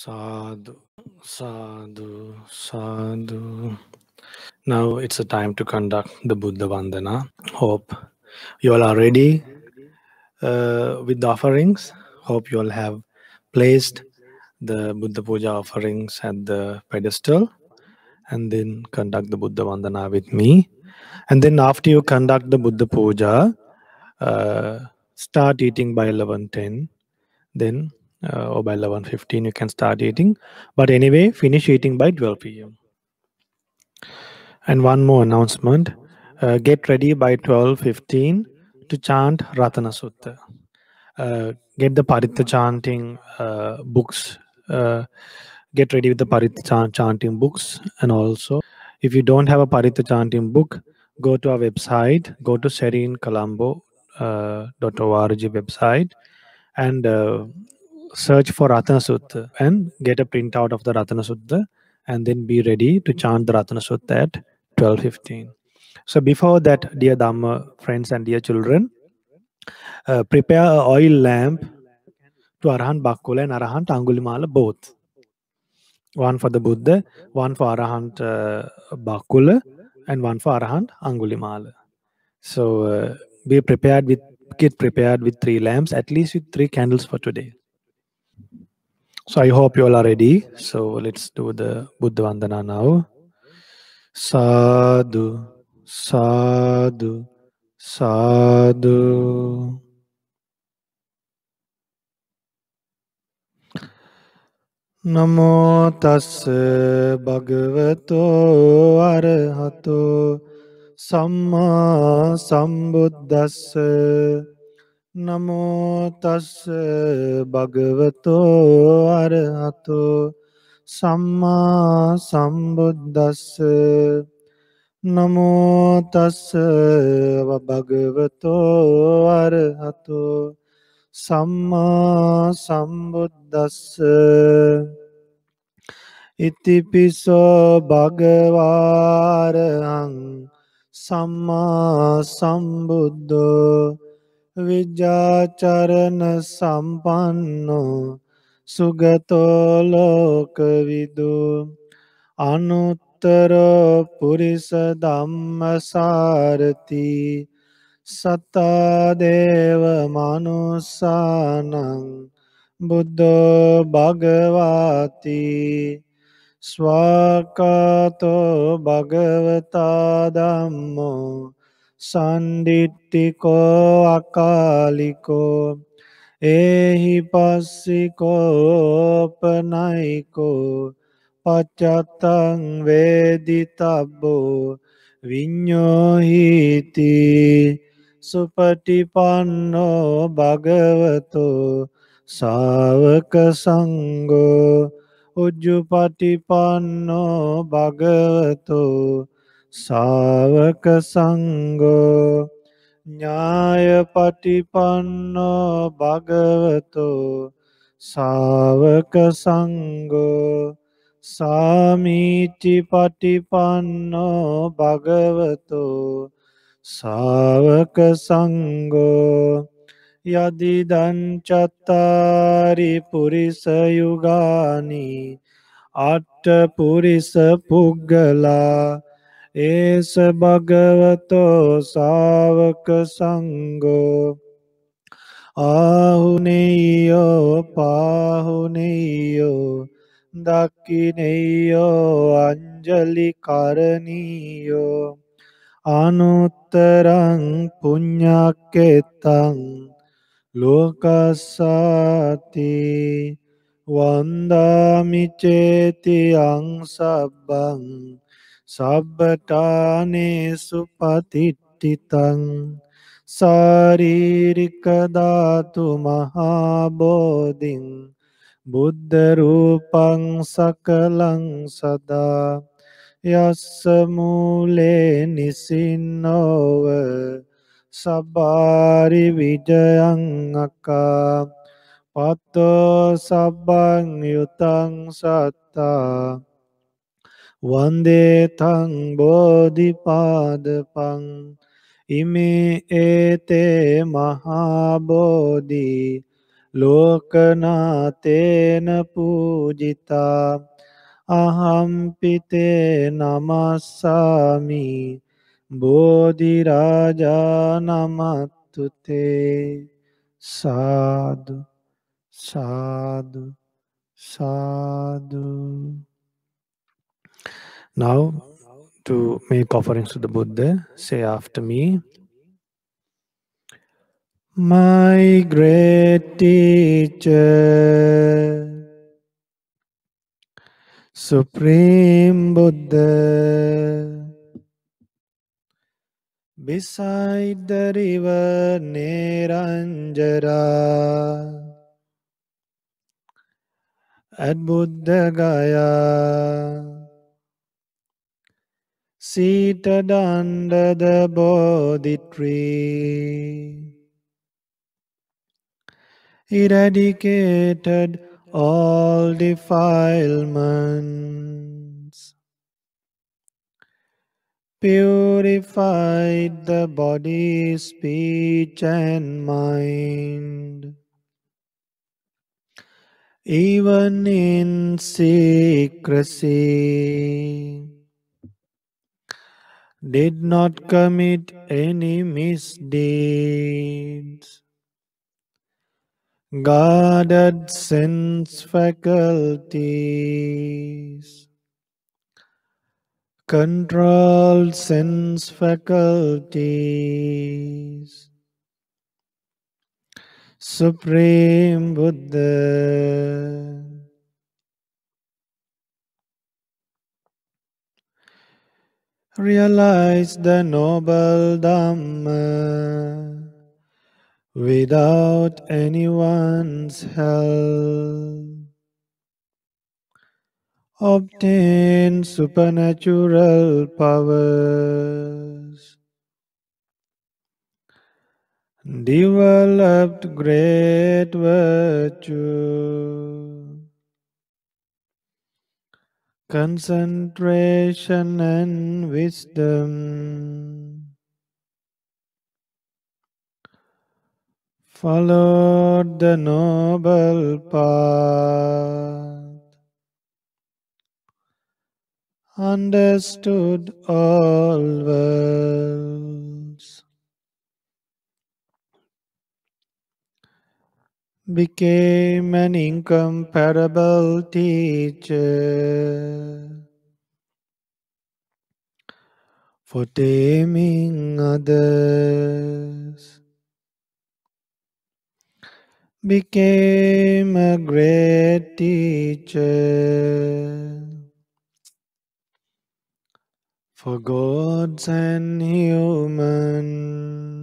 Sadhu, sadhu, sadhu. Now it's a time to conduct the Buddha Vandana. Hope you all are ready uh, with the offerings. Hope you all have placed the Buddha Puja offerings at the pedestal and then conduct the Buddha Vandana with me. And then after you conduct the Buddha Puja, uh, start eating by 11.10. Then uh, or by 11.15 you can start eating but anyway finish eating by 12 p.m and one more announcement uh, get ready by 12.15 to chant ratana sutta uh, get the Paritta chanting uh, books uh, get ready with the Paritta ch chanting books and also if you don't have a Paritta chanting book go to our website go to serincolombo.org uh, website and search for Ratana Sutta and get a printout of the Ratana Sutta and then be ready to chant the Ratana Sutta at 12.15. So before that, dear Dhamma friends and dear children, uh, prepare an oil lamp to Arahant Bakula and Arahant Angulimala both. One for the Buddha, one for Arahant uh, Bakula and one for Arahant Angulimala. So uh, be prepared with, get prepared with three lamps, at least with three candles for today. So I hope you all are ready. So let's do the Buddha Vandana now. Sadhu, sadhu, sadhu. Namo තස්ස Bhagavato අරහතෝ Samma සම්බුද්දස්ස නමෝතස් භගවතෝ අරහතෝ සම්මා සම්බුද්දස්ස නමෝතස්ස භගවතෝ අරහතෝ සම්මා සම්බුද්දස්ස ඉතිපිසෝ භගවාරහං සම්මා සම්බුද්ධෝ විජාචරණ සම්පන්නෝ සුගතෝලෝකවිදු අනුත්තරෝ පුරිස ධම්මසාරති සතාදේව මනුස්සානං බුද්ධෝ භගවාති ස්වාකාතෝ භගවතා දම්මෝ සන්ඩිට්ටිකෝ අකාලිකෝ ඒහි පස්සිකෝපනයිකෝ පච්චත්තං වේදිතබ්බෝ විඤ්ඥෝහිති සුපටිපන්නෝ භගවතෝ සාවක සංගෝ උජ්ජුපටිපන්නෝ භගවතෝ සාවක සංගෝ ඥාය පටිපන්නෝ භගවතෝ සාවක සංගෝ සාමීචි පටිපන්නෝ භගවතෝ සාවක සංගෝ යදිදංචත්තාරි පුරිස යුගානී අට්ට පුරිස පුග්ගලා ඒස භගවතෝ සාවක සංගෝ ආහුනෙයෝ පාහුනෙයෝ දක්කිනෙයෝ අංජලි කරණීයෝ අනුත්තරං පුඤ්ඤක්කෙතං ලෝකස්සාති වන්දාමි චේති අං සබ්බං සබ්බටානේසු පතිට්ඨිතං ශාරීරික ධාතු මහා බෝධින් බුද්ධ රූපං සකලං සදා යස්ස මූලේ නිසින්නෝව සබාරි විජයං අකා පත්තෝ සබ්බං යුතං සත්තා වන්දේතං බෝධිපාදපං ඉමේ ඒතේ මහාබෝධී ලෝකනාතේන පූජිතා අහම්පිතේ නමස්සාමි බෝධිරාජා නමත්තුතේ සාදු සාදු සාදුු Now, to make offerings to the Buddha, say after me. My great teacher, Supreme Buddha, beside the river Niranjara, at Buddha Gaya seated under the Bodhi tree, eradicated all defilements, purified the body, speech, and mind. Even in secrecy did not commit any misdeeds. Guarded sense faculties. Controlled sense faculties. Supreme Buddha. realize the noble Dhamma without anyone's help. Obtain supernatural powers. Developed great virtue concentration and wisdom. Followed the noble path, understood all well. became an incomparable teacher for taming others, became a great teacher for gods and humans.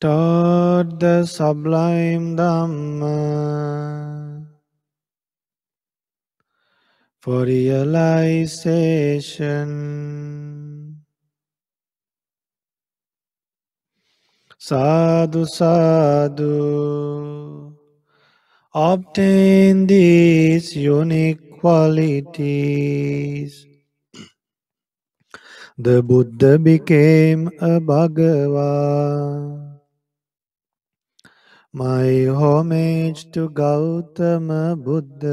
toward the sublime Dhamma for realization. Sadhu, sadhu, obtain these unique qualities. The Buddha became a Bhagava my homage to Gautama Buddha.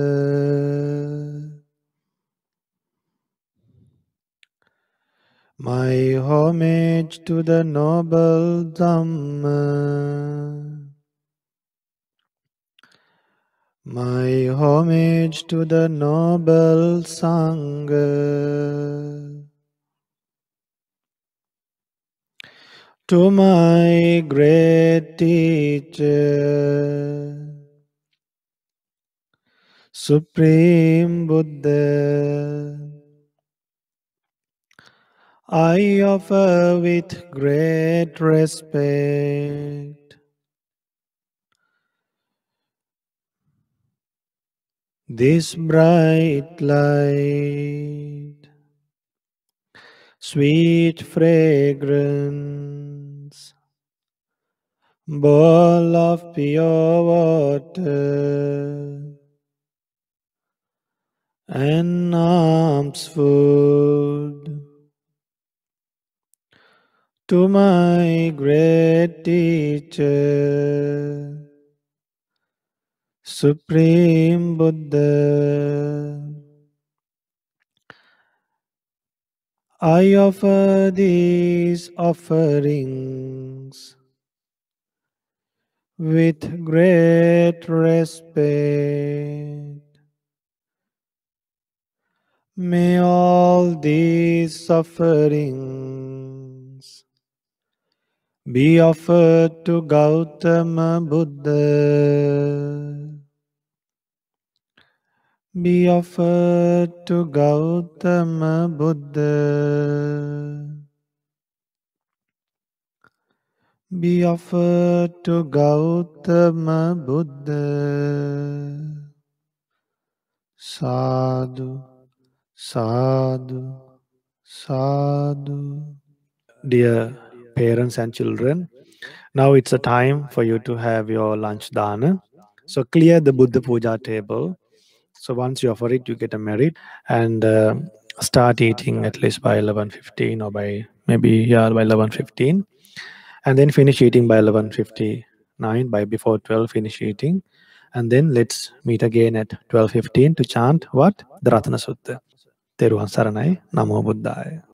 My homage to the Noble Dhamma. My homage to the Noble Sangha. to my great teacher, Supreme Buddha. I offer with great respect this bright light, sweet fragrance bowl of pure water and alms food to my great teacher, Supreme Buddha. I offer these offerings with great respect. May all these sufferings be offered to Gautama Buddha. Be offered to Gautama Buddha. be offered to Gautama Buddha. Sadhu, sadhu, sadhu. Dear parents and children, now it's a time for you to have your lunch dana. So clear the Buddha Puja table. So once you offer it, you get a merit and uh, start eating at least by 11.15 or by maybe yeah by 11.15 and then finish eating by 11.59 by before 12 finish eating and then let's meet again at 12.15 to chant what the sutta teruhan saranai namo buddhaya